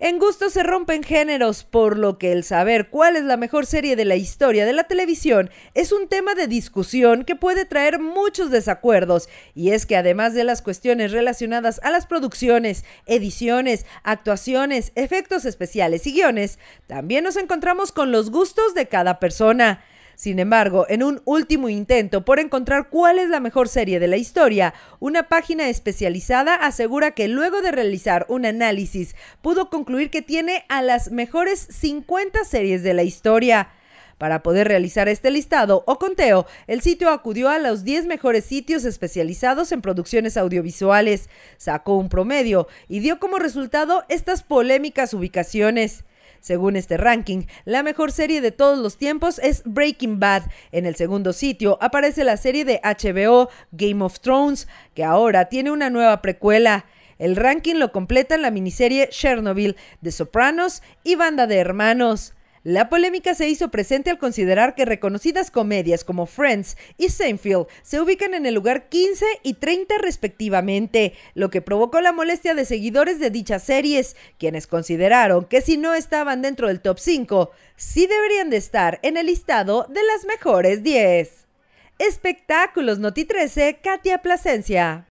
En gusto se rompen géneros, por lo que el saber cuál es la mejor serie de la historia de la televisión es un tema de discusión que puede traer muchos desacuerdos, y es que además de las cuestiones relacionadas a las producciones, ediciones, actuaciones, efectos especiales y guiones, también nos encontramos con los gustos de cada persona. Sin embargo, en un último intento por encontrar cuál es la mejor serie de la historia, una página especializada asegura que luego de realizar un análisis pudo concluir que tiene a las mejores 50 series de la historia. Para poder realizar este listado o conteo, el sitio acudió a los 10 mejores sitios especializados en producciones audiovisuales, sacó un promedio y dio como resultado estas polémicas ubicaciones. Según este ranking, la mejor serie de todos los tiempos es Breaking Bad. En el segundo sitio aparece la serie de HBO Game of Thrones, que ahora tiene una nueva precuela. El ranking lo completa la miniserie Chernobyl, de Sopranos y Banda de Hermanos. La polémica se hizo presente al considerar que reconocidas comedias como Friends y Seinfeld se ubican en el lugar 15 y 30 respectivamente, lo que provocó la molestia de seguidores de dichas series, quienes consideraron que si no estaban dentro del top 5, sí deberían de estar en el listado de las mejores 10. Espectáculos Noti 13, Katia Plasencia.